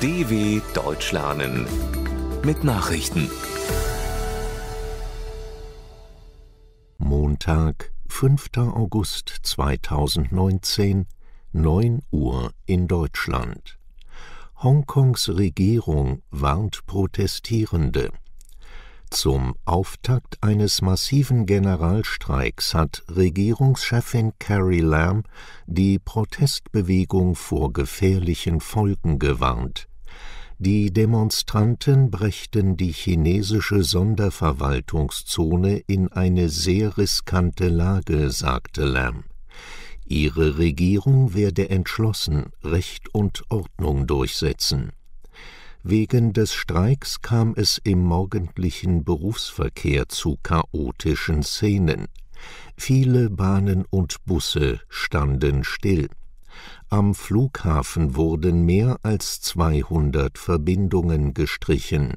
DW Deutsch lernen mit Nachrichten. Montag, 5. August 2019, 9 Uhr in Deutschland. Hongkongs Regierung warnt Protestierende. Zum Auftakt eines massiven Generalstreiks hat Regierungschefin Carrie Lam die Protestbewegung vor gefährlichen Folgen gewarnt. Die Demonstranten brächten die chinesische Sonderverwaltungszone in eine sehr riskante Lage, sagte Lam. Ihre Regierung werde entschlossen Recht und Ordnung durchsetzen. Wegen des Streiks kam es im morgendlichen Berufsverkehr zu chaotischen Szenen. Viele Bahnen und Busse standen still. Am Flughafen wurden mehr als 200 Verbindungen gestrichen.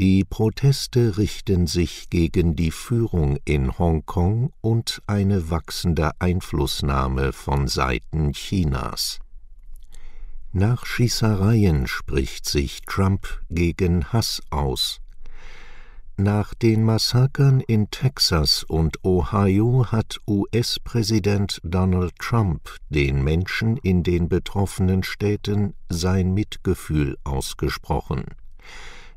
Die Proteste richten sich gegen die Führung in Hongkong und eine wachsende Einflussnahme von Seiten Chinas. Nach Schießereien spricht sich Trump gegen Hass aus. Nach den Massakern in Texas und Ohio hat US-Präsident Donald Trump den Menschen in den betroffenen Städten sein Mitgefühl ausgesprochen.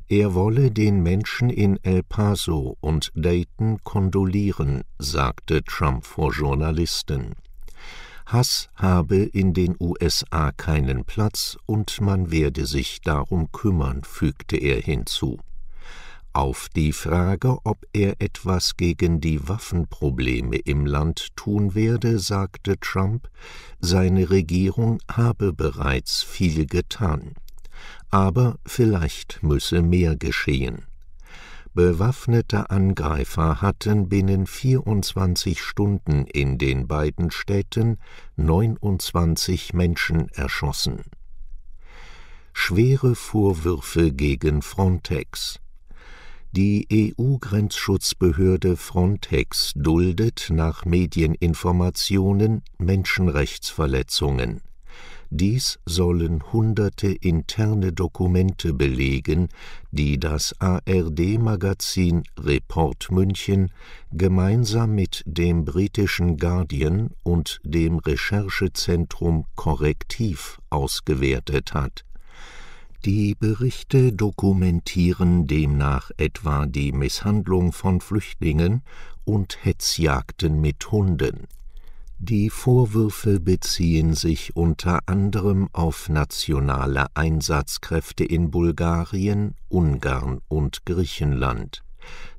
Er wolle den Menschen in El Paso und Dayton kondolieren, sagte Trump vor Journalisten. Hass habe in den USA keinen Platz und man werde sich darum kümmern, fügte er hinzu. Auf die Frage, ob er etwas gegen die Waffenprobleme im Land tun werde, sagte Trump, seine Regierung habe bereits viel getan, aber vielleicht müsse mehr geschehen. Bewaffnete Angreifer hatten binnen 24 Stunden in den beiden Städten 29 Menschen erschossen. Schwere Vorwürfe gegen Frontex die EU-Grenzschutzbehörde Frontex duldet nach Medieninformationen Menschenrechtsverletzungen. Dies sollen hunderte interne Dokumente belegen, die das ARD-Magazin Report München gemeinsam mit dem britischen Guardian und dem Recherchezentrum Korrektiv ausgewertet hat die Berichte dokumentieren demnach etwa die Misshandlung von Flüchtlingen und Hetzjagden mit Hunden. Die Vorwürfe beziehen sich unter anderem auf nationale Einsatzkräfte in Bulgarien, Ungarn und Griechenland.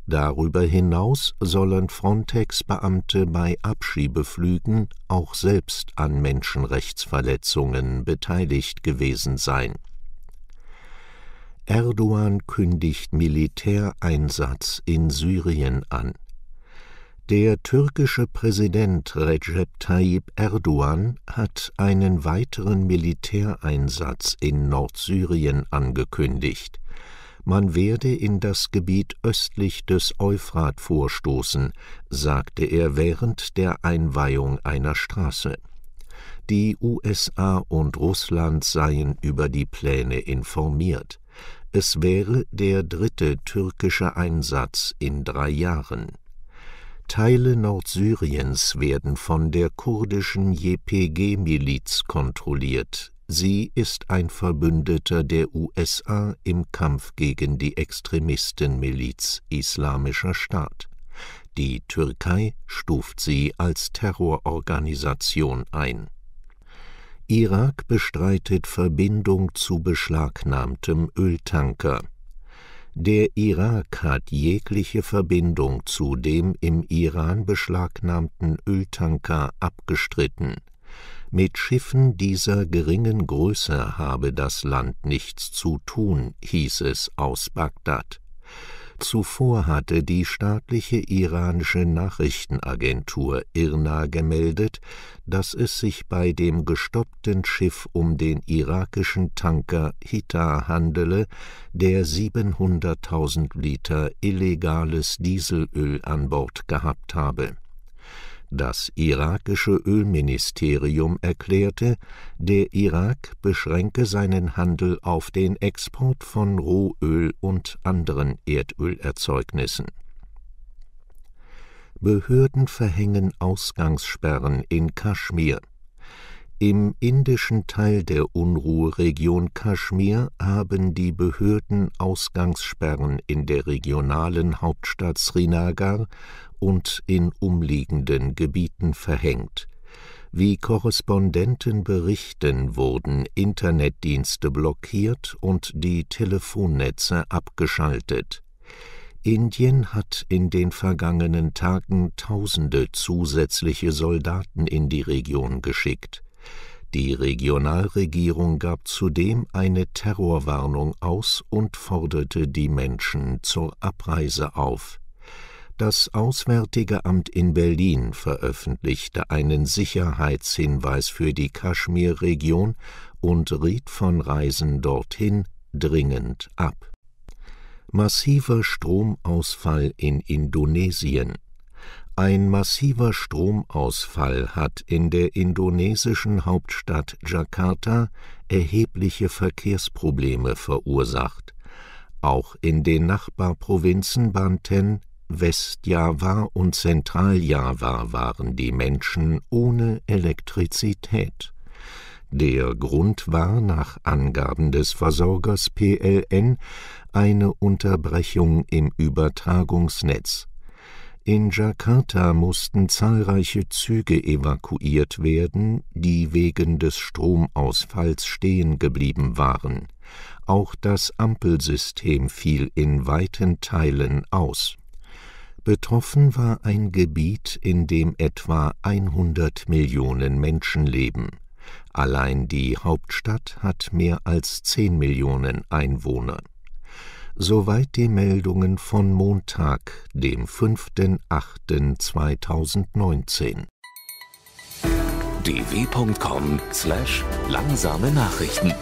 Darüber hinaus sollen Frontex-Beamte bei Abschiebeflügen auch selbst an Menschenrechtsverletzungen beteiligt gewesen sein Erdogan kündigt Militäreinsatz in Syrien an. Der türkische Präsident Recep Tayyip Erdogan hat einen weiteren Militäreinsatz in Nordsyrien angekündigt. Man werde in das Gebiet östlich des Euphrat vorstoßen, sagte er während der Einweihung einer Straße. Die USA und Russland seien über die Pläne informiert. Es wäre der dritte türkische Einsatz in drei Jahren. Teile Nordsyriens werden von der kurdischen JPG-Miliz kontrolliert. Sie ist ein Verbündeter der USA im Kampf gegen die Extremistenmiliz Islamischer Staat. Die Türkei stuft sie als Terrororganisation ein Irak bestreitet Verbindung zu beschlagnahmtem Öltanker. Der Irak hat jegliche Verbindung zu dem im Iran beschlagnahmten Öltanker abgestritten. Mit Schiffen dieser geringen Größe habe das Land nichts zu tun, hieß es aus Bagdad. Zuvor hatte die staatliche iranische Nachrichtenagentur IRNA gemeldet, dass es sich bei dem gestoppten Schiff um den irakischen Tanker Hita handele, der 700.000 Liter illegales Dieselöl an Bord gehabt habe das irakische Ölministerium erklärte, der Irak beschränke seinen Handel auf den Export von Rohöl und anderen Erdölerzeugnissen. Behörden verhängen Ausgangssperren in Kaschmir im indischen Teil der Unruheregion Kaschmir haben die Behörden Ausgangssperren in der regionalen Hauptstadt Srinagar und in umliegenden Gebieten verhängt. Wie Korrespondenten berichten, wurden Internetdienste blockiert und die Telefonnetze abgeschaltet. Indien hat in den vergangenen Tagen Tausende zusätzliche Soldaten in die Region geschickt. Die Regionalregierung gab zudem eine Terrorwarnung aus und forderte die Menschen zur Abreise auf. Das Auswärtige Amt in Berlin veröffentlichte einen Sicherheitshinweis für die Kaschmirregion und riet von Reisen dorthin dringend ab. Massiver Stromausfall in Indonesien ein massiver Stromausfall hat in der indonesischen Hauptstadt Jakarta erhebliche Verkehrsprobleme verursacht. Auch in den Nachbarprovinzen Banten, Westjava und Zentraljava waren die Menschen ohne Elektrizität. Der Grund war nach Angaben des Versorgers PLN eine Unterbrechung im Übertragungsnetz in Jakarta mussten zahlreiche Züge evakuiert werden, die wegen des Stromausfalls stehen geblieben waren. Auch das Ampelsystem fiel in weiten Teilen aus. Betroffen war ein Gebiet, in dem etwa 100 Millionen Menschen leben. Allein die Hauptstadt hat mehr als 10 Millionen Einwohner soweit die Meldungen von Montag, dem 5.8.2019. dw.com/langsame Nachrichten